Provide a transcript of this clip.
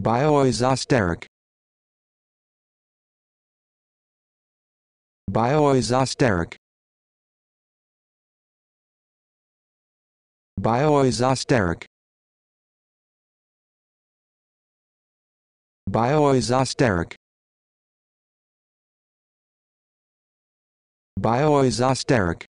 Bioisosteric Bioisosteric Bioisosteric Bioisosteric Bioisosteric